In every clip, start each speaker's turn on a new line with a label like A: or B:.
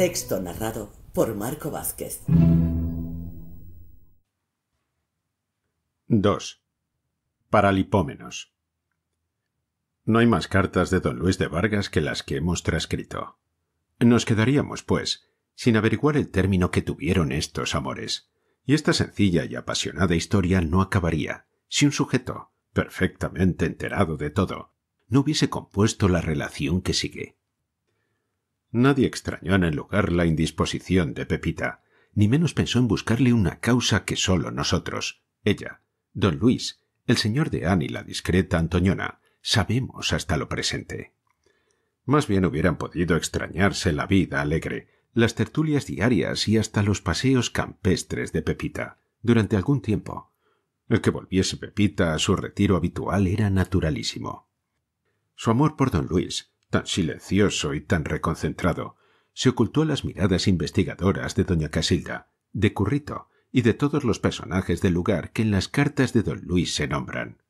A: Texto narrado por Marco Vázquez. 2. Paralipómenos. No hay más cartas de don Luis de Vargas que las que hemos transcrito. Nos quedaríamos, pues, sin averiguar el término que tuvieron estos amores, y esta sencilla y apasionada historia no acabaría si un sujeto, perfectamente enterado de todo, no hubiese compuesto la relación que sigue. Nadie extrañó en el lugar la indisposición de Pepita, ni menos pensó en buscarle una causa que sólo nosotros, ella, don Luis, el señor de Anne y la discreta Antoñona, sabemos hasta lo presente. Más bien hubieran podido extrañarse la vida alegre, las tertulias diarias y hasta los paseos campestres de Pepita, durante algún tiempo. El que volviese Pepita a su retiro habitual era naturalísimo. Su amor por don Luis tan silencioso y tan reconcentrado, se ocultó las miradas investigadoras de doña Casilda, de Currito y de todos los personajes del lugar que en las cartas de don Luis se nombran.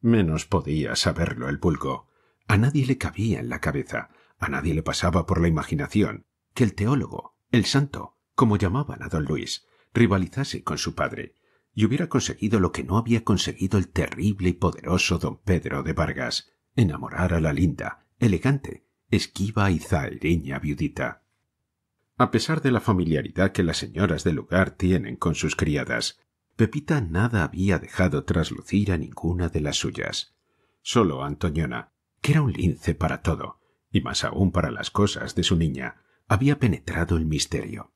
A: Menos podía saberlo el vulgo. A nadie le cabía en la cabeza, a nadie le pasaba por la imaginación que el teólogo, el santo, como llamaban a don Luis, rivalizase con su padre y hubiera conseguido lo que no había conseguido el terrible y poderoso don Pedro de Vargas, enamorar a la linda elegante, esquiva y zaireña viudita. A pesar de la familiaridad que las señoras del lugar tienen con sus criadas, Pepita nada había dejado traslucir a ninguna de las suyas. Sólo Antoñona, que era un lince para todo, y más aún para las cosas de su niña, había penetrado el misterio.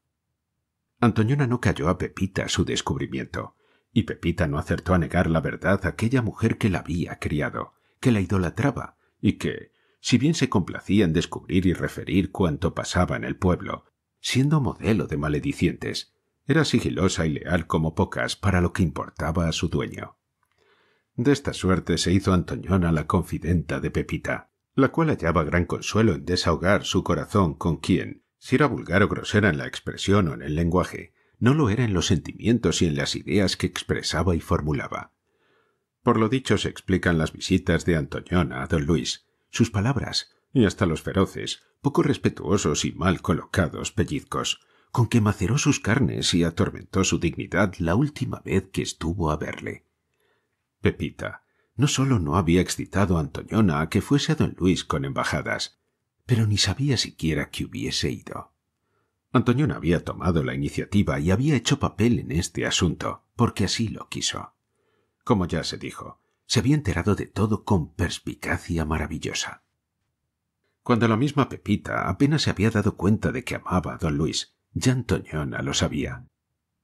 A: Antoñona no cayó a Pepita su descubrimiento, y Pepita no acertó a negar la verdad a aquella mujer que la había criado, que la idolatraba y que, si bien se complacía en descubrir y referir cuanto pasaba en el pueblo, siendo modelo de maledicientes, era sigilosa y leal como pocas para lo que importaba a su dueño. De esta suerte se hizo Antoñona la confidenta de Pepita, la cual hallaba gran consuelo en desahogar su corazón con quien, si era vulgar o grosera en la expresión o en el lenguaje, no lo era en los sentimientos y en las ideas que expresaba y formulaba. Por lo dicho se explican las visitas de Antoñona a don Luis, sus palabras y hasta los feroces, poco respetuosos y mal colocados pellizcos, con que maceró sus carnes y atormentó su dignidad la última vez que estuvo a verle. Pepita no sólo no había excitado a Antoñona a que fuese a don Luis con embajadas, pero ni sabía siquiera que hubiese ido. Antoñona había tomado la iniciativa y había hecho papel en este asunto, porque así lo quiso. Como ya se dijo, se había enterado de todo con perspicacia maravillosa. Cuando la misma Pepita apenas se había dado cuenta de que amaba a don Luis, ya Antoñona lo sabía.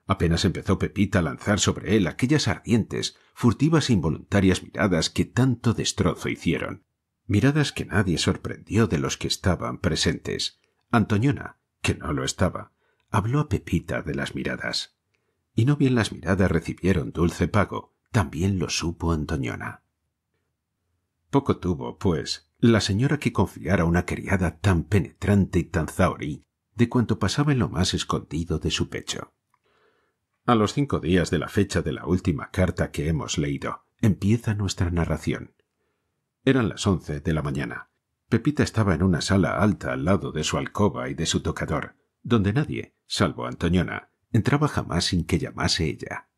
A: Apenas empezó Pepita a lanzar sobre él aquellas ardientes, furtivas e involuntarias miradas que tanto destrozo hicieron. Miradas que nadie sorprendió de los que estaban presentes. Antoñona, que no lo estaba, habló a Pepita de las miradas. Y no bien las miradas recibieron dulce pago, también lo supo Antoñona. Poco tuvo, pues, la señora que confiara una criada tan penetrante y tan zahorí de cuanto pasaba en lo más escondido de su pecho. A los cinco días de la fecha de la última carta que hemos leído, empieza nuestra narración. Eran las once de la mañana. Pepita estaba en una sala alta al lado de su alcoba y de su tocador, donde nadie, salvo Antoñona, entraba jamás sin que llamase ella.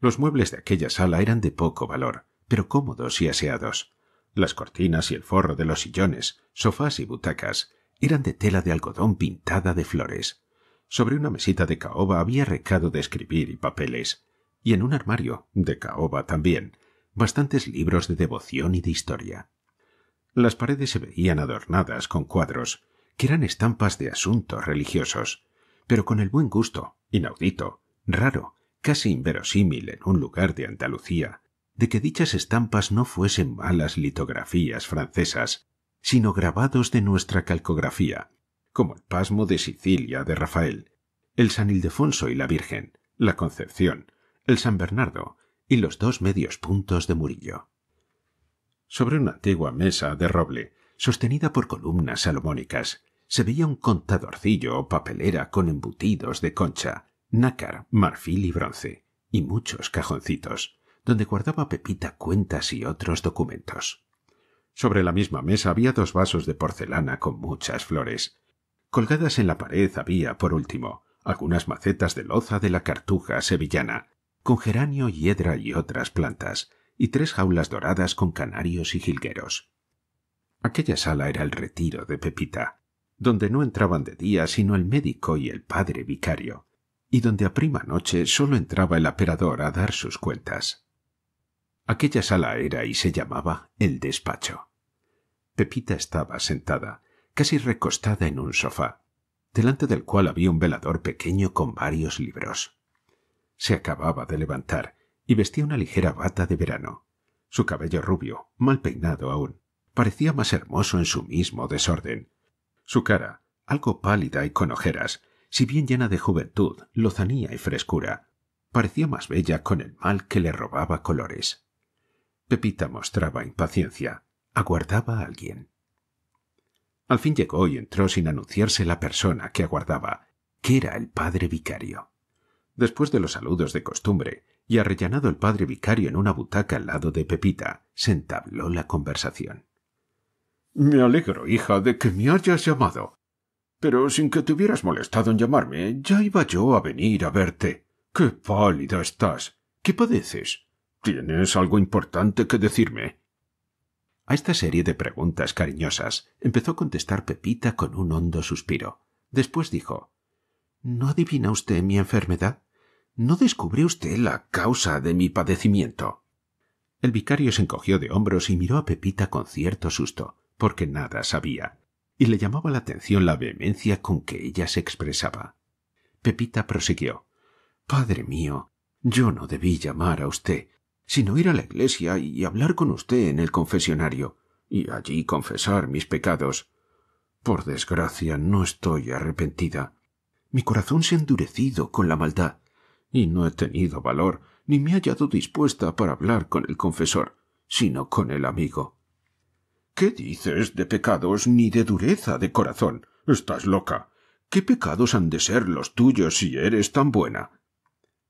A: Los muebles de aquella sala eran de poco valor, pero cómodos y aseados. Las cortinas y el forro de los sillones, sofás y butacas eran de tela de algodón pintada de flores. Sobre una mesita de caoba había recado de escribir y papeles, y en un armario, de caoba también, bastantes libros de devoción y de historia. Las paredes se veían adornadas con cuadros, que eran estampas de asuntos religiosos, pero con el buen gusto, inaudito, raro, casi inverosímil en un lugar de Andalucía, de que dichas estampas no fuesen malas litografías francesas, sino grabados de nuestra calcografía, como el pasmo de Sicilia de Rafael, el San Ildefonso y la Virgen, la Concepción, el San Bernardo y los dos medios puntos de Murillo. Sobre una antigua mesa de roble, sostenida por columnas salomónicas, se veía un contadorcillo o papelera con embutidos de concha, nácar, marfil y bronce, y muchos cajoncitos, donde guardaba Pepita cuentas y otros documentos. Sobre la misma mesa había dos vasos de porcelana con muchas flores. Colgadas en la pared había, por último, algunas macetas de loza de la cartuja sevillana, con geranio, hiedra y otras plantas, y tres jaulas doradas con canarios y jilgueros. Aquella sala era el retiro de Pepita, donde no entraban de día sino el médico y el padre vicario, y donde a prima noche sólo entraba el aperador a dar sus cuentas. Aquella sala era y se llamaba el despacho. Pepita estaba sentada, casi recostada en un sofá, delante del cual había un velador pequeño con varios libros. Se acababa de levantar y vestía una ligera bata de verano. Su cabello rubio, mal peinado aún, parecía más hermoso en su mismo desorden. Su cara, algo pálida y con ojeras, si bien llena de juventud, lozanía y frescura, parecía más bella con el mal que le robaba colores. Pepita mostraba impaciencia, aguardaba a alguien. Al fin llegó y entró sin anunciarse la persona que aguardaba, que era el padre vicario. Después de los saludos de costumbre, y arrellanado el padre vicario en una butaca al lado de Pepita, se entabló la conversación. Me alegro, hija, de que me hayas llamado. Pero sin que te hubieras molestado en llamarme, ya iba yo a venir a verte. Qué pálida estás. ¿Qué padeces? ¿Tienes algo importante que decirme? A esta serie de preguntas cariñosas empezó a contestar Pepita con un hondo suspiro. Después dijo ¿No adivina usted mi enfermedad? ¿No descubre usted la causa de mi padecimiento? El vicario se encogió de hombros y miró a Pepita con cierto susto, porque nada sabía y le llamaba la atención la vehemencia con que ella se expresaba. Pepita prosiguió. Padre mío, yo no debí llamar a usted, sino ir a la iglesia y hablar con usted en el confesionario, y allí confesar mis pecados. Por desgracia no estoy arrepentida. Mi corazón se ha endurecido con la maldad, y no he tenido valor, ni me he hallado dispuesta para hablar con el confesor, sino con el amigo. ¿Qué dices de pecados ni de dureza de corazón? Estás loca. ¿Qué pecados han de ser los tuyos si eres tan buena?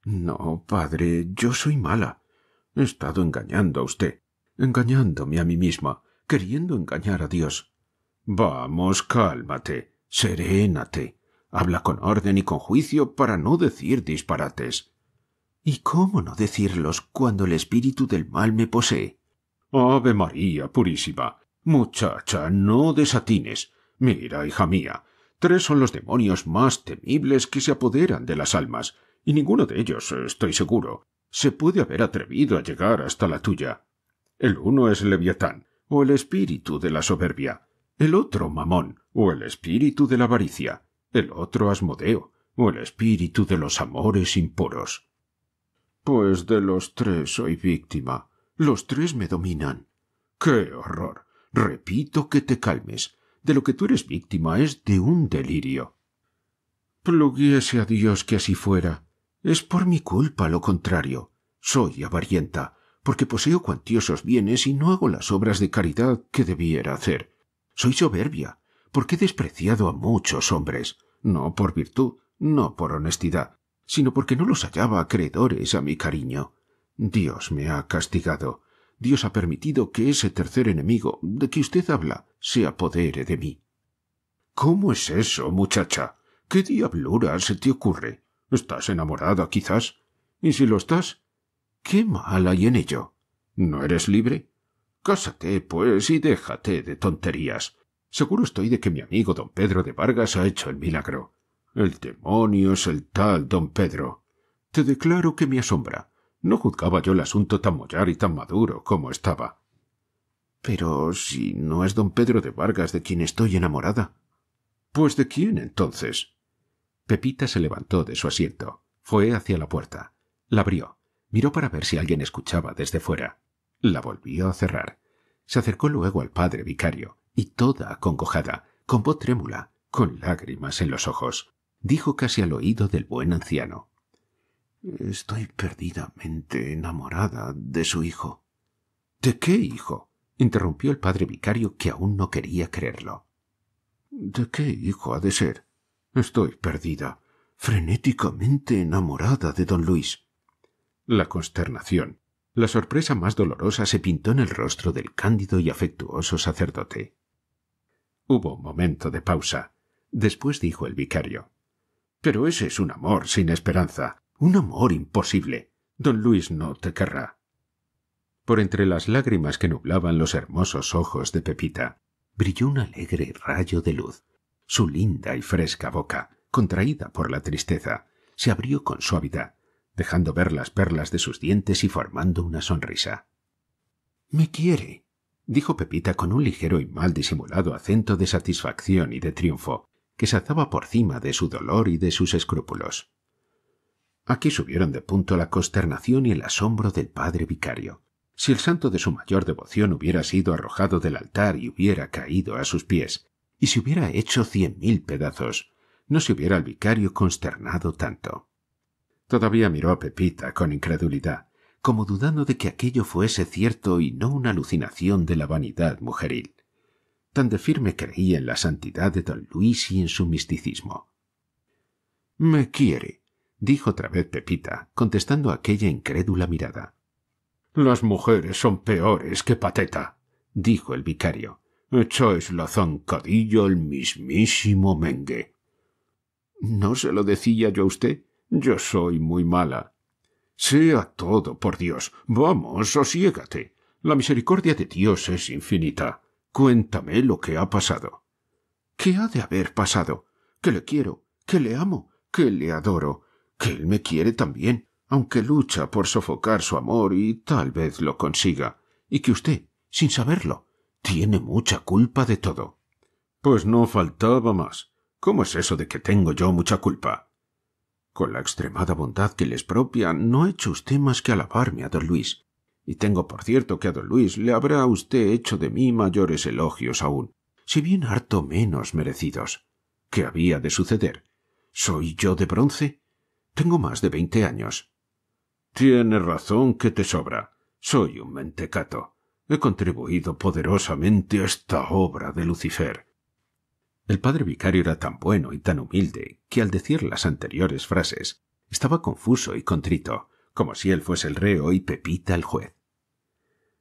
A: No, padre, yo soy mala. He estado engañando a usted, engañándome a mí misma, queriendo engañar a Dios. Vamos, cálmate, serénate. Habla con orden y con juicio para no decir disparates. ¿Y cómo no decirlos cuando el espíritu del mal me posee? Ave María purísima. Muchacha, no desatines. Mira, hija mía, tres son los demonios más temibles que se apoderan de las almas, y ninguno de ellos, estoy seguro, se puede haber atrevido a llegar hasta la tuya. El uno es Leviatán, o el espíritu de la soberbia, el otro Mamón, o el espíritu de la avaricia, el otro Asmodeo, o el espíritu de los amores impuros. Pues de los tres soy víctima. Los tres me dominan. ¡Qué horror! Repito que te calmes. De lo que tú eres víctima es de un delirio. Pluguiese a Dios que así fuera. Es por mi culpa lo contrario. Soy avarienta, porque poseo cuantiosos bienes y no hago las obras de caridad que debiera hacer. Soy soberbia, porque he despreciado a muchos hombres, no por virtud, no por honestidad, sino porque no los hallaba acreedores a mi cariño. Dios me ha castigado. Dios ha permitido que ese tercer enemigo de que usted habla se apodere de mí. ¿Cómo es eso, muchacha? ¿Qué diablura se te ocurre? ¿Estás enamorada, quizás? ¿Y si lo estás? ¿Qué mal hay en ello? ¿No eres libre? Cásate, pues, y déjate de tonterías. Seguro estoy de que mi amigo don Pedro de Vargas ha hecho el milagro. El demonio es el tal don Pedro. Te declaro que me asombra. No juzgaba yo el asunto tan mollar y tan maduro como estaba. Pero si no es don Pedro de Vargas de quien estoy enamorada. Pues de quién entonces. Pepita se levantó de su asiento, fue hacia la puerta, la abrió, miró para ver si alguien escuchaba desde fuera, la volvió a cerrar. Se acercó luego al padre vicario, y toda acongojada, con voz trémula, con lágrimas en los ojos, dijo casi al oído del buen anciano Estoy perdidamente enamorada de su hijo. ¿De qué hijo? interrumpió el padre vicario, que aún no quería creerlo. ¿De qué hijo ha de ser? Estoy perdida, frenéticamente enamorada de don Luis. La consternación, la sorpresa más dolorosa se pintó en el rostro del cándido y afectuoso sacerdote. Hubo un momento de pausa. Después dijo el vicario Pero ese es un amor sin esperanza. Un amor imposible. Don Luis no te querrá. Por entre las lágrimas que nublaban los hermosos ojos de Pepita, brilló un alegre rayo de luz. Su linda y fresca boca, contraída por la tristeza, se abrió con suavidad, dejando ver las perlas de sus dientes y formando una sonrisa. Me quiere, dijo Pepita con un ligero y mal disimulado acento de satisfacción y de triunfo, que se azaba por cima de su dolor y de sus escrúpulos. Aquí subieron de punto la consternación y el asombro del padre vicario. Si el santo de su mayor devoción hubiera sido arrojado del altar y hubiera caído a sus pies, y se hubiera hecho cien mil pedazos, no se hubiera el vicario consternado tanto. Todavía miró a Pepita con incredulidad, como dudando de que aquello fuese cierto y no una alucinación de la vanidad mujeril. Tan de firme creía en la santidad de don Luis y en su misticismo. Me quiere, dijo otra vez Pepita, contestando aquella incrédula mirada. Las mujeres son peores que pateta, dijo el vicario. Echáis la zancadilla el mismísimo Mengue. No se lo decía yo a usted. Yo soy muy mala. Sea todo, por Dios. Vamos, sosiégate. La misericordia de Dios es infinita. Cuéntame lo que ha pasado. ¿Qué ha de haber pasado? Que le quiero, que le amo, que le adoro, que él me quiere también, aunque lucha por sofocar su amor y tal vez lo consiga, y que usted, sin saberlo, tiene mucha culpa de todo. Pues no faltaba más. ¿Cómo es eso de que tengo yo mucha culpa? Con la extremada bondad que les propia, no ha hecho usted más que alabarme a don Luis, y tengo por cierto que a don Luis le habrá usted hecho de mí mayores elogios aún, si bien harto menos merecidos. ¿Qué había de suceder? ¿Soy yo de bronce? Tengo más de veinte años. Tiene razón que te sobra. Soy un mentecato. He contribuido poderosamente a esta obra de Lucifer. El padre vicario era tan bueno y tan humilde que al decir las anteriores frases estaba confuso y contrito, como si él fuese el reo y Pepita el juez.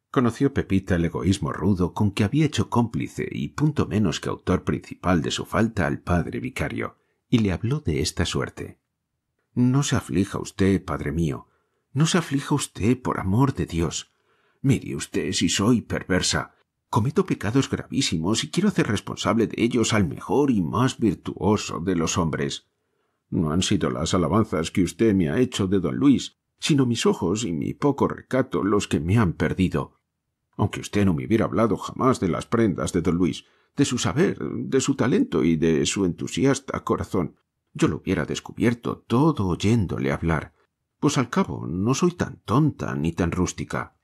A: Conoció Pepita el egoísmo rudo con que había hecho cómplice y punto menos que autor principal de su falta al padre vicario, y le habló de esta suerte. No se aflija usted, padre mío. No se aflija usted, por amor de Dios. Mire usted si soy perversa. Cometo pecados gravísimos y quiero hacer responsable de ellos al mejor y más virtuoso de los hombres. No han sido las alabanzas que usted me ha hecho de don Luis, sino mis ojos y mi poco recato los que me han perdido. Aunque usted no me hubiera hablado jamás de las prendas de don Luis, de su saber, de su talento y de su entusiasta corazón, yo lo hubiera descubierto todo oyéndole hablar, pues al cabo no soy tan tonta ni tan rústica.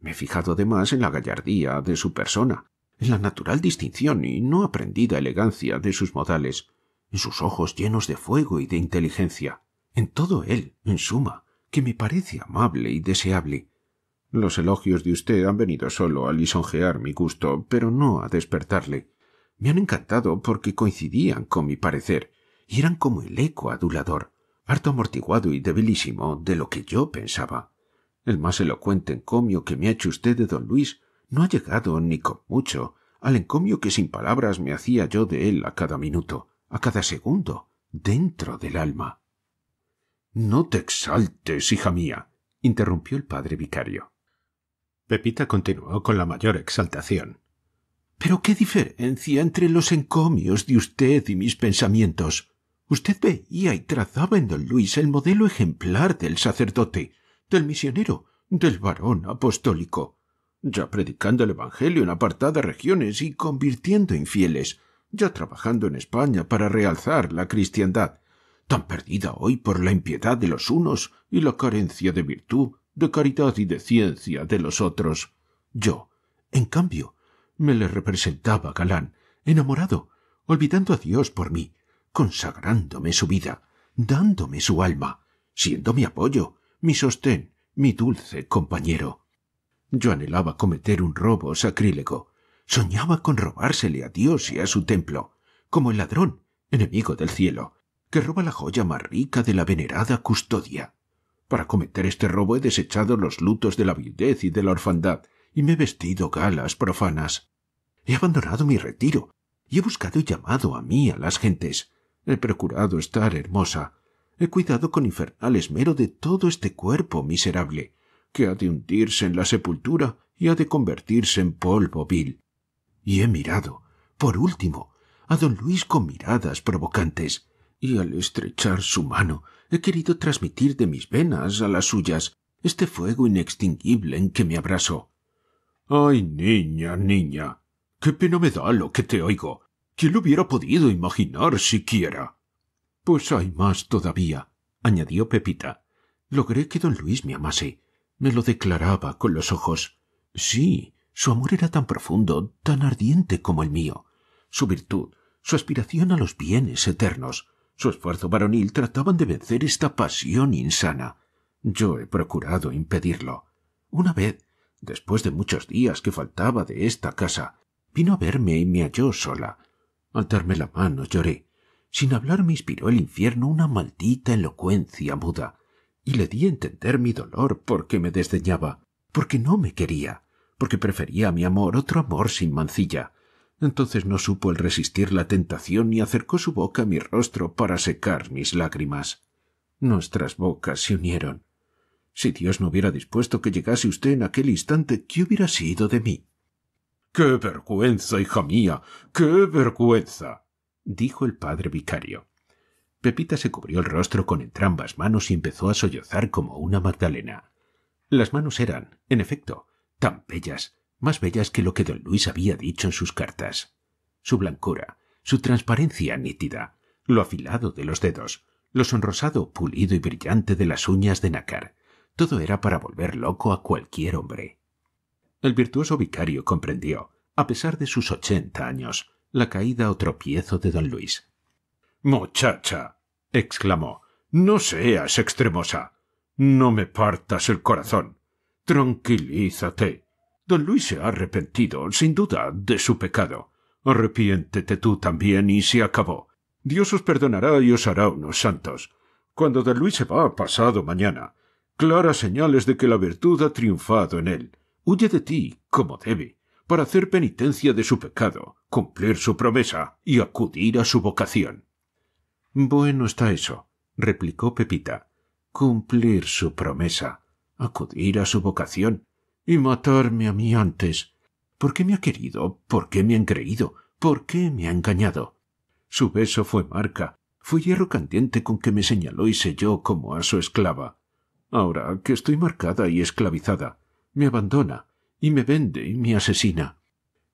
A: Me he fijado además en la gallardía de su persona, en la natural distinción y no aprendida elegancia de sus modales, en sus ojos llenos de fuego y de inteligencia, en todo él, en suma, que me parece amable y deseable. Los elogios de usted han venido solo a lisonjear mi gusto, pero no a despertarle. Me han encantado porque coincidían con mi parecer, y eran como el eco adulador, harto amortiguado y debilísimo de lo que yo pensaba. El más elocuente encomio que me ha hecho usted de don Luis no ha llegado ni con mucho al encomio que sin palabras me hacía yo de él a cada minuto, a cada segundo, dentro del alma. No te exaltes, hija mía, interrumpió el padre vicario. Pepita continuó con la mayor exaltación. Pero qué diferencia entre los encomios de usted y mis pensamientos. Usted veía y trazaba en don Luis el modelo ejemplar del sacerdote, del misionero, del varón apostólico, ya predicando el Evangelio en apartadas regiones y convirtiendo infieles, ya trabajando en España para realzar la cristiandad, tan perdida hoy por la impiedad de los unos y la carencia de virtud, de caridad y de ciencia de los otros. Yo, en cambio, me le representaba galán, enamorado, olvidando a Dios por mí, consagrándome su vida, dándome su alma, siendo mi apoyo, mi sostén, mi dulce compañero. Yo anhelaba cometer un robo sacrílego, soñaba con robársele a Dios y a su templo, como el ladrón, enemigo del cielo, que roba la joya más rica de la venerada custodia. Para cometer este robo he desechado los lutos de la viudez y de la orfandad, y me he vestido galas profanas. He abandonado mi retiro, y he buscado y llamado a mí a las gentes, He procurado estar hermosa. He cuidado con infernal esmero de todo este cuerpo miserable, que ha de hundirse en la sepultura y ha de convertirse en polvo vil. Y he mirado, por último, a don Luis con miradas provocantes, y al estrechar su mano he querido transmitir de mis venas a las suyas este fuego inextinguible en que me abrazo. Ay, niña, niña, qué pena me da lo que te oigo. ¿Quién lo hubiera podido imaginar siquiera? Pues hay más todavía, añadió Pepita. Logré que don Luis me amase. Me lo declaraba con los ojos. Sí, su amor era tan profundo, tan ardiente como el mío. Su virtud, su aspiración a los bienes eternos, su esfuerzo varonil trataban de vencer esta pasión insana. Yo he procurado impedirlo. Una vez, después de muchos días que faltaba de esta casa, vino a verme y me halló sola, al darme la mano lloré. Sin hablar me inspiró el infierno una maldita elocuencia muda, y le di a entender mi dolor porque me desdeñaba, porque no me quería, porque prefería a mi amor otro amor sin mancilla. Entonces no supo el resistir la tentación y acercó su boca a mi rostro para secar mis lágrimas. Nuestras bocas se unieron. Si Dios no hubiera dispuesto que llegase usted en aquel instante, ¿qué hubiera sido de mí? Qué vergüenza, hija mía. Qué vergüenza. dijo el padre vicario. Pepita se cubrió el rostro con entrambas manos y empezó a sollozar como una Magdalena. Las manos eran, en efecto, tan bellas, más bellas que lo que don Luis había dicho en sus cartas. Su blancura, su transparencia nítida, lo afilado de los dedos, lo sonrosado, pulido y brillante de las uñas de nácar, todo era para volver loco a cualquier hombre. El virtuoso vicario comprendió, a pesar de sus ochenta años, la caída o tropiezo de don Luis. Muchacha, exclamó, no seas extremosa. No me partas el corazón. Tranquilízate. Don Luis se ha arrepentido, sin duda, de su pecado. Arrepiéntete tú también y se acabó. Dios os perdonará y os hará unos santos. Cuando don Luis se va pasado mañana, claras señales de que la virtud ha triunfado en él huye de ti, como debe, para hacer penitencia de su pecado, cumplir su promesa y acudir a su vocación. Bueno está eso, replicó Pepita. Cumplir su promesa, acudir a su vocación y matarme a mí antes. ¿Por qué me ha querido? ¿Por qué me han creído? ¿Por qué me ha engañado? Su beso fue marca, fue hierro candiente con que me señaló y selló como a su esclava. Ahora que estoy marcada y esclavizada, me abandona y me vende y me asesina.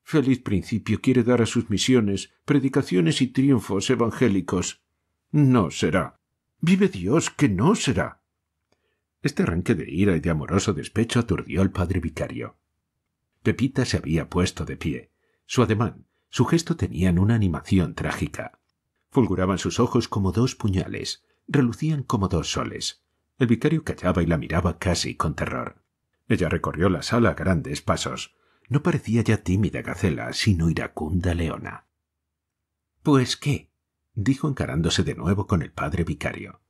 A: Feliz principio quiere dar a sus misiones, predicaciones y triunfos evangélicos. No será. Vive Dios que no será. Este arranque de ira y de amoroso despecho aturdió al padre vicario. Pepita se había puesto de pie. Su ademán, su gesto tenían una animación trágica. Fulguraban sus ojos como dos puñales, relucían como dos soles. El vicario callaba y la miraba casi con terror. Ella recorrió la sala a grandes pasos. No parecía ya tímida gacela, sino iracunda leona. Pues qué, dijo encarándose de nuevo con el padre vicario.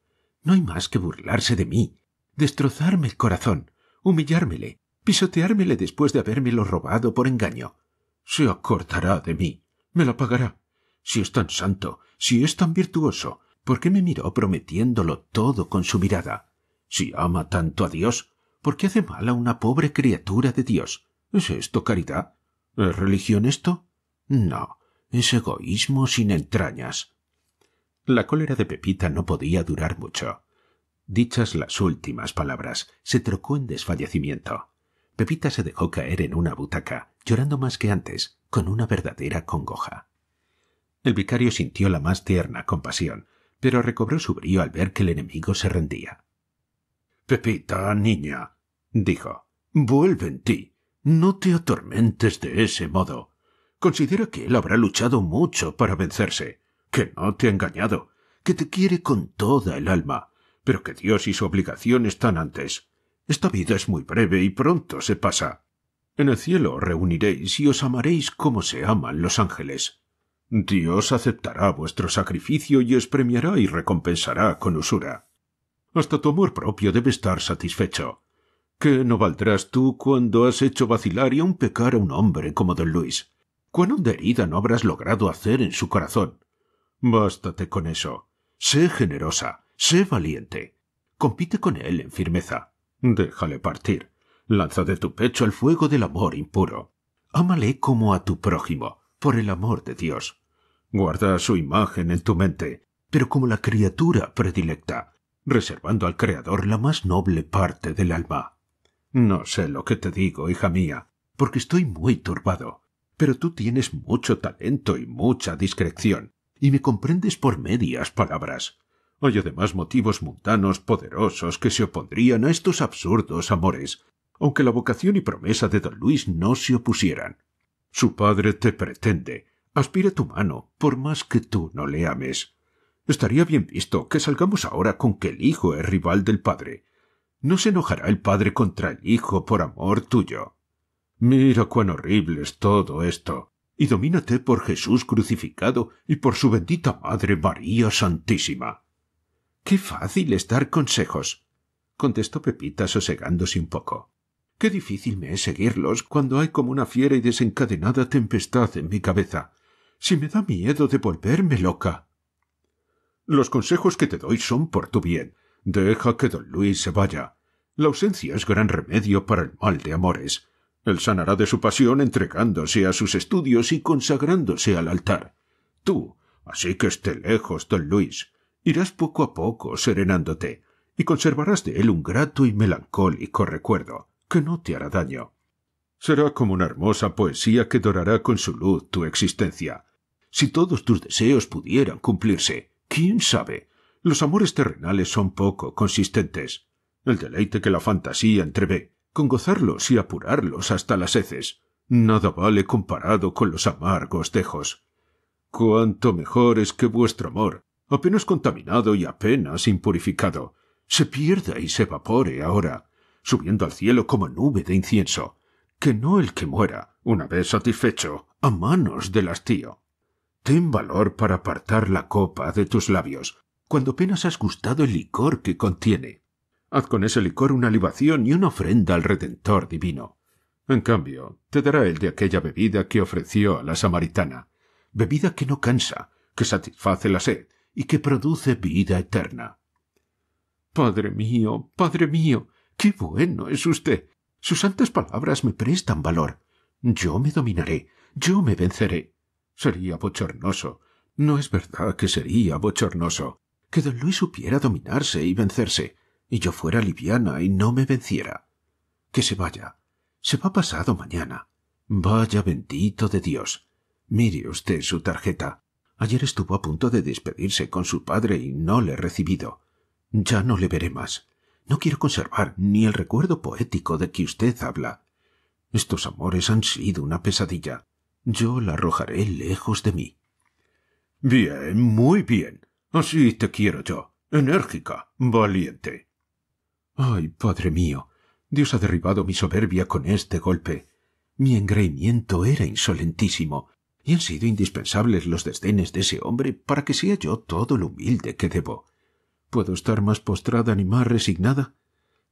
A: No hay más que burlarse de mí, destrozarme el corazón, humillármele, pisoteármele después de habérmelo robado por engaño. Se acordará de mí, me la pagará. Si es tan santo, si es tan virtuoso, ¿por qué me miró prometiéndolo todo con su mirada? Si ama tanto a Dios, ¿Por qué hace mal a una pobre criatura de Dios? ¿Es esto caridad? ¿Es religión esto? No, es egoísmo sin entrañas. La cólera de Pepita no podía durar mucho. Dichas las últimas palabras, se trocó en desfallecimiento. Pepita se dejó caer en una butaca, llorando más que antes, con una verdadera congoja. El vicario sintió la más tierna compasión, pero recobró su brío al ver que el enemigo se rendía. Pepita, niña, dijo. Vuelve en ti. No te atormentes de ese modo. Considera que él habrá luchado mucho para vencerse, que no te ha engañado, que te quiere con toda el alma, pero que Dios y su obligación están antes. Esta vida es muy breve y pronto se pasa. En el cielo reuniréis y os amaréis como se aman los ángeles. Dios aceptará vuestro sacrificio y os premiará y recompensará con usura. Hasta tu amor propio debe estar satisfecho. ¿Qué no valdrás tú cuando has hecho vacilar y aún pecar a un hombre como don Luis. ¿Cuán honda herida no habrás logrado hacer en su corazón? Bástate con eso. Sé generosa, sé valiente. Compite con él en firmeza. Déjale partir. Lanza de tu pecho el fuego del amor impuro. Ámale como a tu prójimo, por el amor de Dios. Guarda su imagen en tu mente, pero como la criatura predilecta, reservando al Creador la más noble parte del alma. No sé lo que te digo, hija mía, porque estoy muy turbado. Pero tú tienes mucho talento y mucha discreción, y me comprendes por medias palabras. Hay además motivos mundanos poderosos que se opondrían a estos absurdos amores, aunque la vocación y promesa de don Luis no se opusieran. Su padre te pretende, aspira tu mano, por más que tú no le ames. Estaría bien visto que salgamos ahora con que el hijo es rival del padre, ¿No se enojará el padre contra el hijo por amor tuyo? Mira cuán horrible es todo esto, y domínate por Jesús crucificado y por su bendita Madre María Santísima. Qué fácil es dar consejos, contestó Pepita sosegándose un poco. Qué difícil me es seguirlos cuando hay como una fiera y desencadenada tempestad en mi cabeza. Si me da miedo de volverme loca. Los consejos que te doy son por tu bien, Deja que don Luis se vaya. La ausencia es gran remedio para el mal de amores. Él sanará de su pasión entregándose a sus estudios y consagrándose al altar. Tú, así que esté lejos, don Luis, irás poco a poco serenándote, y conservarás de él un grato y melancólico recuerdo, que no te hará daño. Será como una hermosa poesía que dorará con su luz tu existencia. Si todos tus deseos pudieran cumplirse, quién sabe, los amores terrenales son poco consistentes. El deleite que la fantasía entrevé, con gozarlos y apurarlos hasta las heces, nada vale comparado con los amargos dejos. Cuánto mejor es que vuestro amor, apenas contaminado y apenas impurificado, se pierda y se evapore ahora, subiendo al cielo como nube de incienso, que no el que muera, una vez satisfecho, a manos del hastío. Ten valor para apartar la copa de tus labios, cuando apenas has gustado el licor que contiene. Haz con ese licor una libación y una ofrenda al Redentor divino. En cambio, te dará el de aquella bebida que ofreció a la samaritana, bebida que no cansa, que satisface la sed y que produce vida eterna. Padre mío, Padre mío, qué bueno es usted. Sus santas palabras me prestan valor. Yo me dominaré, yo me venceré. Sería bochornoso. No es verdad que sería bochornoso que don Luis supiera dominarse y vencerse, y yo fuera liviana y no me venciera. Que se vaya. Se va pasado mañana. Vaya bendito de Dios. Mire usted su tarjeta. Ayer estuvo a punto de despedirse con su padre y no le he recibido. Ya no le veré más. No quiero conservar ni el recuerdo poético de que usted habla. Estos amores han sido una pesadilla. Yo la arrojaré lejos de mí. Bien, muy bien. Así te quiero yo, enérgica, valiente. Ay, padre mío, Dios ha derribado mi soberbia con este golpe. Mi engreimiento era insolentísimo, y han sido indispensables los desdenes de ese hombre para que sea yo todo lo humilde que debo. ¿Puedo estar más postrada ni más resignada?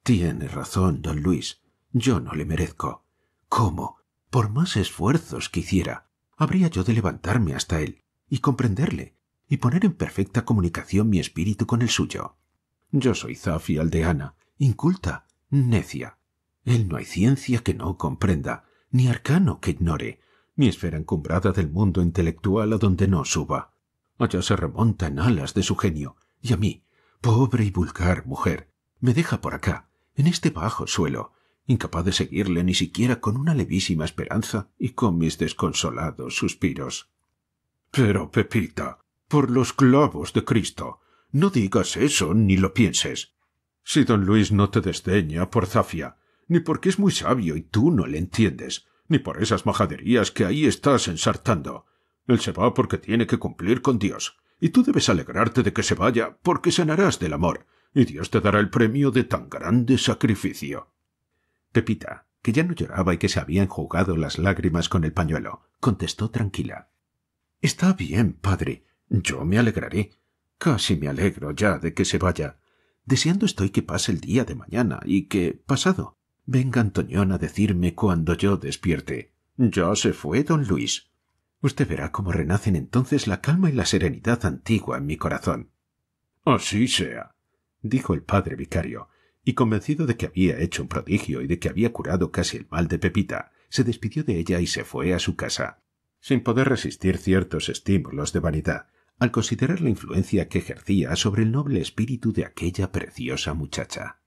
A: Tiene razón, don Luis. Yo no le merezco. ¿Cómo? Por más esfuerzos que hiciera, habría yo de levantarme hasta él y comprenderle y poner en perfecta comunicación mi espíritu con el suyo. Yo soy zafi aldeana, inculta, necia. Él no hay ciencia que no comprenda, ni arcano que ignore, ni esfera encumbrada del mundo intelectual a donde no suba. Allá se remonta en alas de su genio, y a mí, pobre y vulgar mujer, me deja por acá, en este bajo suelo, incapaz de seguirle ni siquiera con una levísima esperanza y con mis desconsolados suspiros. Pero, Pepita, por los clavos de Cristo. No digas eso ni lo pienses. Si don Luis no te desdeña por Zafia, ni porque es muy sabio y tú no le entiendes, ni por esas majaderías que ahí estás ensartando. Él se va porque tiene que cumplir con Dios, y tú debes alegrarte de que se vaya porque sanarás del amor, y Dios te dará el premio de tan grande sacrificio. Pepita, que ya no lloraba y que se habían jugado las lágrimas con el pañuelo, contestó tranquila. Está bien, padre, yo me alegraré. Casi me alegro ya de que se vaya. Deseando estoy que pase el día de mañana y que, pasado, venga Antoñón a decirme cuando yo despierte. Ya se fue don Luis. Usted verá cómo renacen entonces la calma y la serenidad antigua en mi corazón. Así sea, dijo el padre vicario, y convencido de que había hecho un prodigio y de que había curado casi el mal de Pepita, se despidió de ella y se fue a su casa, sin poder resistir ciertos estímulos de vanidad, al considerar la influencia que ejercía sobre el noble espíritu de aquella preciosa muchacha.